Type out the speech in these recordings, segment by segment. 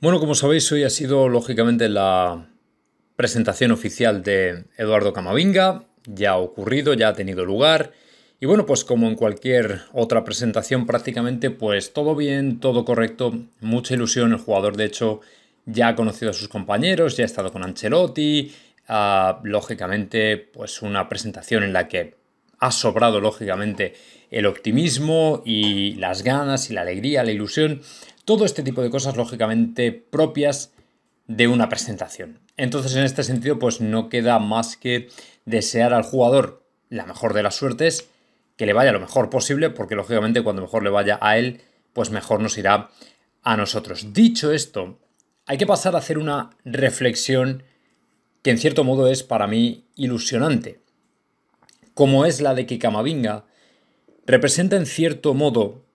Bueno, como sabéis, hoy ha sido lógicamente la presentación oficial de Eduardo Camavinga. Ya ha ocurrido, ya ha tenido lugar. Y bueno, pues como en cualquier otra presentación prácticamente, pues todo bien, todo correcto, mucha ilusión. El jugador, de hecho, ya ha conocido a sus compañeros, ya ha estado con Ancelotti. Ah, lógicamente, pues una presentación en la que ha sobrado, lógicamente, el optimismo y las ganas y la alegría, la ilusión. Todo este tipo de cosas, lógicamente, propias de una presentación. Entonces, en este sentido, pues no queda más que desear al jugador la mejor de las suertes, que le vaya lo mejor posible, porque lógicamente cuando mejor le vaya a él, pues mejor nos irá a nosotros. Dicho esto, hay que pasar a hacer una reflexión que en cierto modo es para mí ilusionante, como es la de que Camavinga representa en cierto modo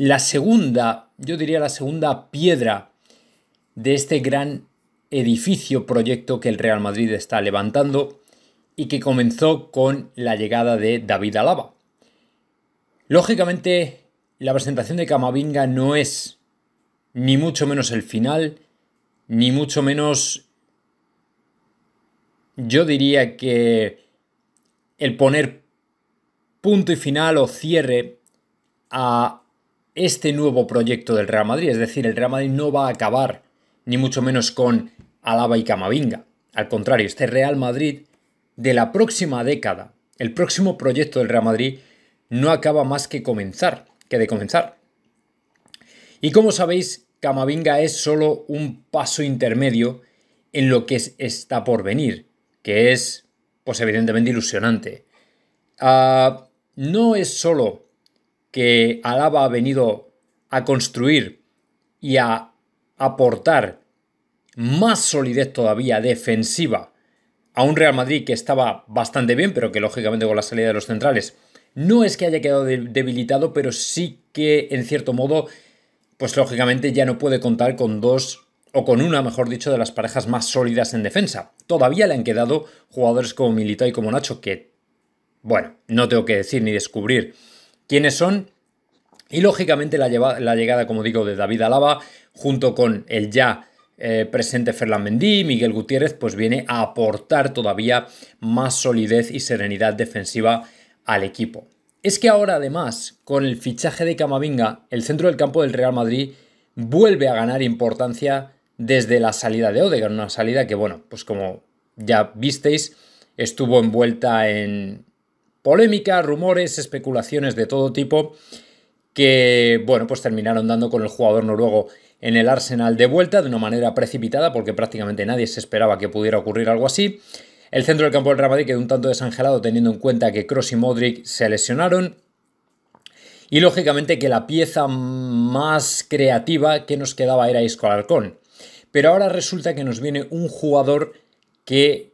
la segunda, yo diría la segunda piedra de este gran edificio proyecto que el Real Madrid está levantando y que comenzó con la llegada de David Alaba. Lógicamente, la presentación de Camavinga no es ni mucho menos el final, ni mucho menos yo diría que el poner punto y final o cierre a este nuevo proyecto del Real Madrid. Es decir, el Real Madrid no va a acabar, ni mucho menos con Alaba y Camavinga. Al contrario, este Real Madrid de la próxima década, el próximo proyecto del Real Madrid, no acaba más que comenzar, que de comenzar. Y como sabéis, Camavinga es solo un paso intermedio en lo que está por venir, que es, pues evidentemente, ilusionante. Ah, no es solo que Alaba ha venido a construir y a aportar más solidez todavía defensiva a un Real Madrid que estaba bastante bien, pero que lógicamente con la salida de los centrales no es que haya quedado debilitado, pero sí que en cierto modo, pues lógicamente ya no puede contar con dos o con una, mejor dicho, de las parejas más sólidas en defensa. Todavía le han quedado jugadores como Milita y como Nacho, que, bueno, no tengo que decir ni descubrir quiénes son y lógicamente la, llegada, como digo, de David Alaba junto con el ya eh, presente Ferland Mendy, Miguel Gutiérrez, pues viene a aportar todavía más solidez y serenidad defensiva al equipo. Es que ahora además, con el fichaje de Camavinga, el centro del campo del Real Madrid vuelve a ganar importancia desde la salida de Odegaard, una salida que, bueno, pues como ya visteis, estuvo envuelta en polémica, rumores, especulaciones de todo tipo que, bueno, pues terminaron dando con el jugador noruego en el Arsenal de vuelta de una manera precipitada porque prácticamente nadie se esperaba que pudiera ocurrir algo así. El centro del campo del Real Madrid quedó un tanto desangelado teniendo en cuenta que Cross y Modric se lesionaron. Y lógicamente que la pieza más creativa que nos quedaba era Isco Alarcón. Pero ahora resulta que nos viene un jugador que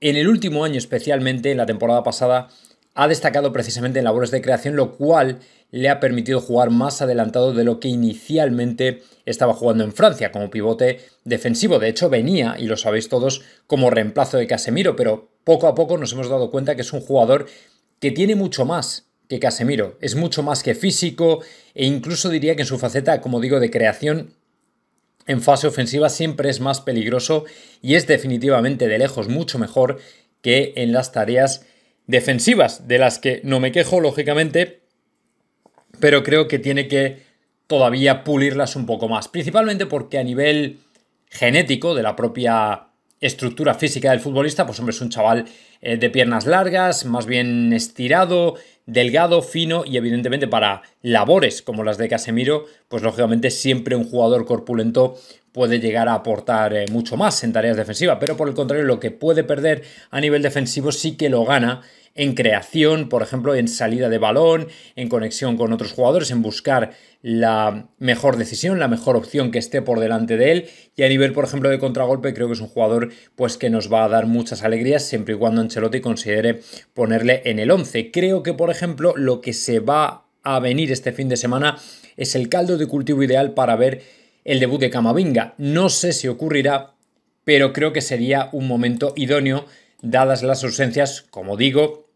en el último año especialmente, en la temporada pasada, ha destacado precisamente en labores de creación, lo cual le ha permitido jugar más adelantado de lo que inicialmente estaba jugando en Francia como pivote defensivo. De hecho, venía, y lo sabéis todos, como reemplazo de Casemiro, pero poco a poco nos hemos dado cuenta que es un jugador que tiene mucho más que Casemiro. Es mucho más que físico e incluso diría que en su faceta, como digo, de creación en fase ofensiva siempre es más peligroso y es definitivamente de lejos mucho mejor que en las tareas defensivas, de las que no me quejo, lógicamente, pero creo que tiene que todavía pulirlas un poco más, principalmente porque a nivel genético de la propia estructura física del futbolista, pues hombre, es un chaval eh, de piernas largas, más bien estirado, delgado, fino y evidentemente para labores como las de Casemiro, pues lógicamente siempre un jugador corpulento puede llegar a aportar eh, mucho más en tareas defensivas, pero por el contrario lo que puede perder a nivel defensivo sí que lo gana en creación, por ejemplo, en salida de balón, en conexión con otros jugadores, en buscar la mejor decisión, la mejor opción que esté por delante de él. Y a nivel, por ejemplo, de contragolpe, creo que es un jugador pues, que nos va a dar muchas alegrías siempre y cuando Ancelotti considere ponerle en el 11. Creo que, por ejemplo, lo que se va a venir este fin de semana es el caldo de cultivo ideal para ver el debut de Camavinga. No sé si ocurrirá, pero creo que sería un momento idóneo dadas las ausencias, como digo,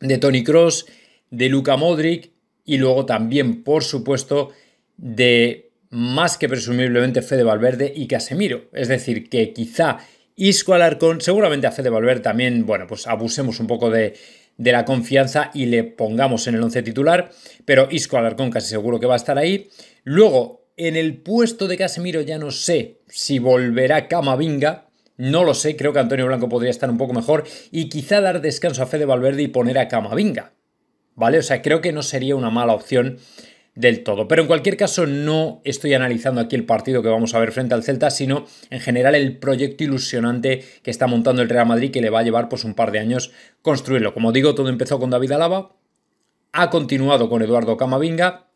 de Tony Cross, de Luka Modric y luego también, por supuesto, de más que presumiblemente Fede Valverde y Casemiro. Es decir, que quizá Isco Alarcón, seguramente a Fede Valverde también, bueno, pues abusemos un poco de, de la confianza y le pongamos en el once titular, pero Isco Alarcón casi seguro que va a estar ahí. Luego, en el puesto de Casemiro ya no sé si volverá Camavinga, no lo sé, creo que Antonio Blanco podría estar un poco mejor y quizá dar descanso a Fede Valverde y poner a Camavinga. ¿Vale? O sea, creo que no sería una mala opción del todo. Pero en cualquier caso, no estoy analizando aquí el partido que vamos a ver frente al Celta, sino en general el proyecto ilusionante que está montando el Real Madrid, que le va a llevar pues un par de años construirlo. Como digo, todo empezó con David Alaba, ha continuado con Eduardo Camavinga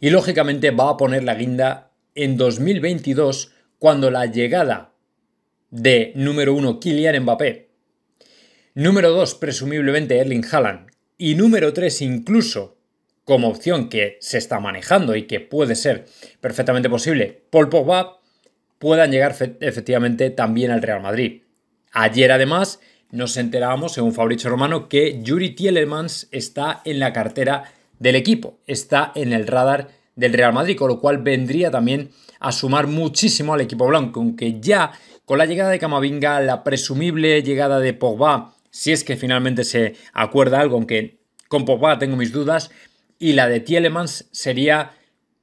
y lógicamente va a poner la guinda en 2022 cuando la llegada de número 1 Kylian Mbappé, número 2 presumiblemente Erling Haaland y número 3 incluso como opción que se está manejando y que puede ser perfectamente posible, Paul Pogba puedan llegar efectivamente también al Real Madrid. Ayer además nos enterábamos, según Fabricio Romano, que Yuri Tielemans está en la cartera del equipo, está en el radar del Real Madrid, con lo cual vendría también a sumar muchísimo al equipo blanco, aunque ya con la llegada de Camavinga, la presumible llegada de Pogba, si es que finalmente se acuerda algo, aunque con Pogba tengo mis dudas, y la de Tielemans sería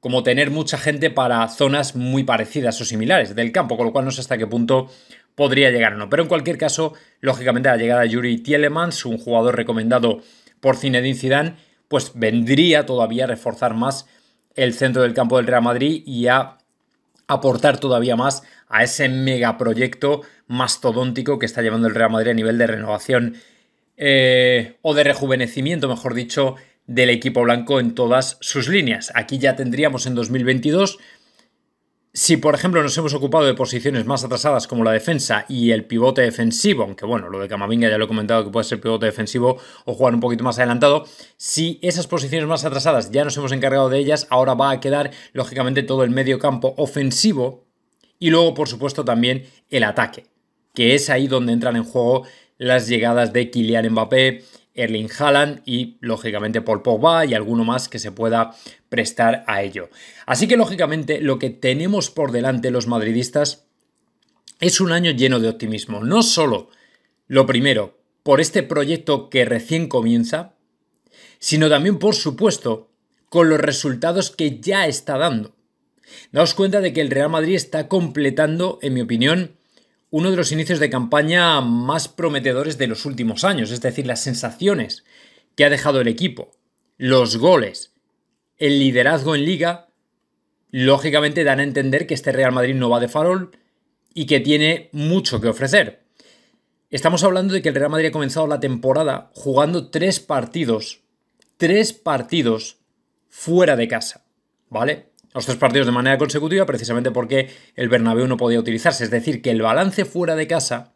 como tener mucha gente para zonas muy parecidas o similares del campo, con lo cual no sé hasta qué punto podría llegar o no. Pero en cualquier caso, lógicamente la llegada de Yuri Tielemans, un jugador recomendado por Zinedine Zidane, pues vendría todavía a reforzar más el centro del campo del Real Madrid y a aportar todavía más a ese megaproyecto mastodóntico que está llevando el Real Madrid a nivel de renovación eh, o de rejuvenecimiento, mejor dicho, del equipo blanco en todas sus líneas. Aquí ya tendríamos en 2022 si, por ejemplo, nos hemos ocupado de posiciones más atrasadas como la defensa y el pivote defensivo, aunque bueno, lo de Camavinga ya lo he comentado que puede ser pivote defensivo o jugar un poquito más adelantado, si esas posiciones más atrasadas ya nos hemos encargado de ellas, ahora va a quedar, lógicamente, todo el medio campo ofensivo y luego, por supuesto, también el ataque, que es ahí donde entran en juego las llegadas de Kylian Mbappé, Erling Haaland y lógicamente por Pogba y alguno más que se pueda prestar a ello. Así que lógicamente lo que tenemos por delante los madridistas es un año lleno de optimismo. No solo lo primero por este proyecto que recién comienza, sino también por supuesto con los resultados que ya está dando. Daos cuenta de que el Real Madrid está completando, en mi opinión, uno de los inicios de campaña más prometedores de los últimos años, es decir, las sensaciones que ha dejado el equipo, los goles, el liderazgo en liga, lógicamente dan a entender que este Real Madrid no va de farol y que tiene mucho que ofrecer. Estamos hablando de que el Real Madrid ha comenzado la temporada jugando tres partidos, tres partidos fuera de casa, ¿vale? los tres partidos de manera consecutiva precisamente porque el Bernabéu no podía utilizarse. Es decir, que el balance fuera de casa,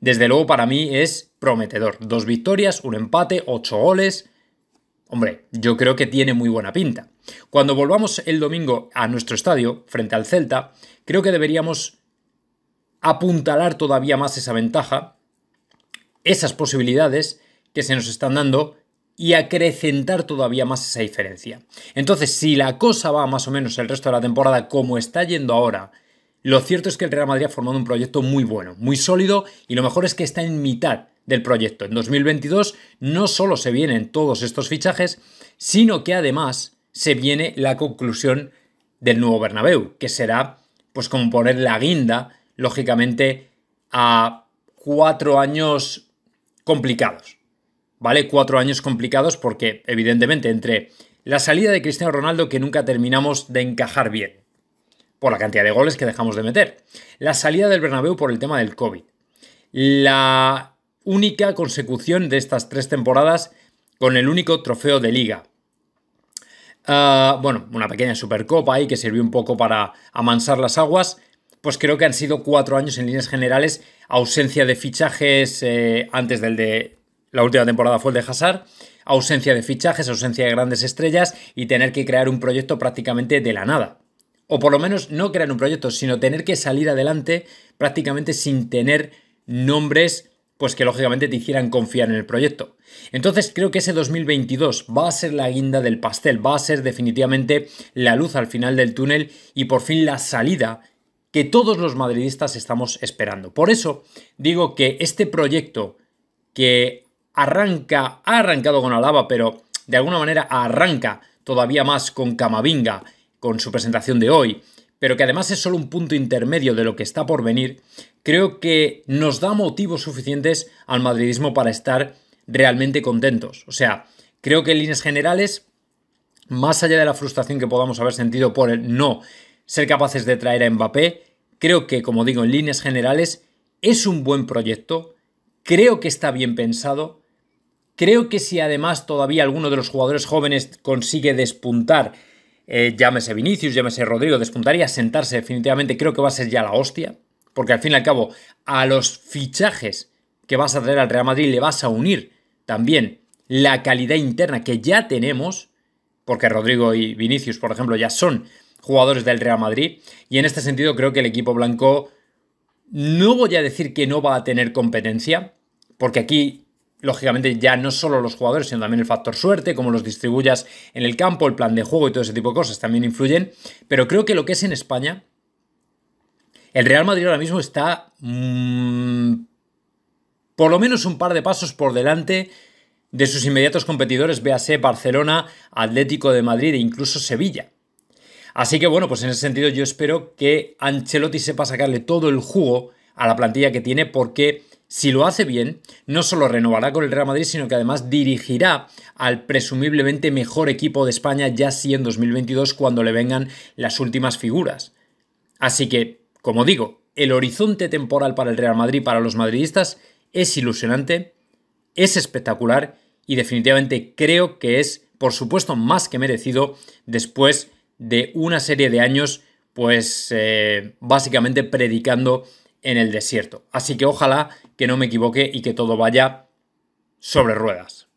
desde luego para mí es prometedor. Dos victorias, un empate, ocho goles. Hombre, yo creo que tiene muy buena pinta. Cuando volvamos el domingo a nuestro estadio, frente al Celta, creo que deberíamos apuntalar todavía más esa ventaja, esas posibilidades que se nos están dando y acrecentar todavía más esa diferencia. Entonces, si la cosa va más o menos el resto de la temporada como está yendo ahora, lo cierto es que el Real Madrid ha formado un proyecto muy bueno, muy sólido y lo mejor es que está en mitad del proyecto. En 2022 no solo se vienen todos estos fichajes, sino que además se viene la conclusión del nuevo Bernabéu, que será pues como poner la guinda, lógicamente, a cuatro años complicados ¿vale? Cuatro años complicados porque, evidentemente, entre la salida de Cristiano Ronaldo que nunca terminamos de encajar bien, por la cantidad de goles que dejamos de meter, la salida del Bernabéu por el tema del COVID, la única consecución de estas tres temporadas con el único trofeo de liga. Ah, bueno, una pequeña supercopa ahí que sirvió un poco para amansar las aguas, pues creo que han sido cuatro años en líneas generales, ausencia de fichajes eh, antes del de la última temporada fue el de Hazard, ausencia de fichajes, ausencia de grandes estrellas y tener que crear un proyecto prácticamente de la nada. O por lo menos no crear un proyecto, sino tener que salir adelante prácticamente sin tener nombres pues que lógicamente te hicieran confiar en el proyecto. Entonces creo que ese 2022 va a ser la guinda del pastel, va a ser definitivamente la luz al final del túnel y por fin la salida que todos los madridistas estamos esperando. Por eso digo que este proyecto que arranca, ha arrancado con Alaba, pero de alguna manera arranca todavía más con Camavinga, con su presentación de hoy, pero que además es solo un punto intermedio de lo que está por venir, creo que nos da motivos suficientes al madridismo para estar realmente contentos. O sea, creo que en líneas generales, más allá de la frustración que podamos haber sentido por el no ser capaces de traer a Mbappé, creo que, como digo, en líneas generales, es un buen proyecto, creo que está bien pensado, Creo que si además todavía alguno de los jugadores jóvenes consigue despuntar, eh, llámese Vinicius, llámese Rodrigo, despuntaría sentarse definitivamente, creo que va a ser ya la hostia, porque al fin y al cabo a los fichajes que vas a traer al Real Madrid le vas a unir también la calidad interna que ya tenemos, porque Rodrigo y Vinicius, por ejemplo, ya son jugadores del Real Madrid, y en este sentido creo que el equipo blanco no voy a decir que no va a tener competencia, porque aquí lógicamente ya no solo los jugadores, sino también el factor suerte, cómo los distribuyas en el campo, el plan de juego y todo ese tipo de cosas también influyen. Pero creo que lo que es en España, el Real Madrid ahora mismo está mm, por lo menos un par de pasos por delante de sus inmediatos competidores, véase Barcelona, Atlético de Madrid e incluso Sevilla. Así que bueno, pues en ese sentido yo espero que Ancelotti sepa sacarle todo el jugo a la plantilla que tiene porque si lo hace bien, no solo renovará con el Real Madrid, sino que además dirigirá al presumiblemente mejor equipo de España ya sí en 2022 cuando le vengan las últimas figuras. Así que, como digo, el horizonte temporal para el Real Madrid, para los madridistas, es ilusionante, es espectacular y definitivamente creo que es, por supuesto, más que merecido después de una serie de años, pues eh, básicamente predicando en el desierto. Así que ojalá que no me equivoque y que todo vaya sobre ruedas.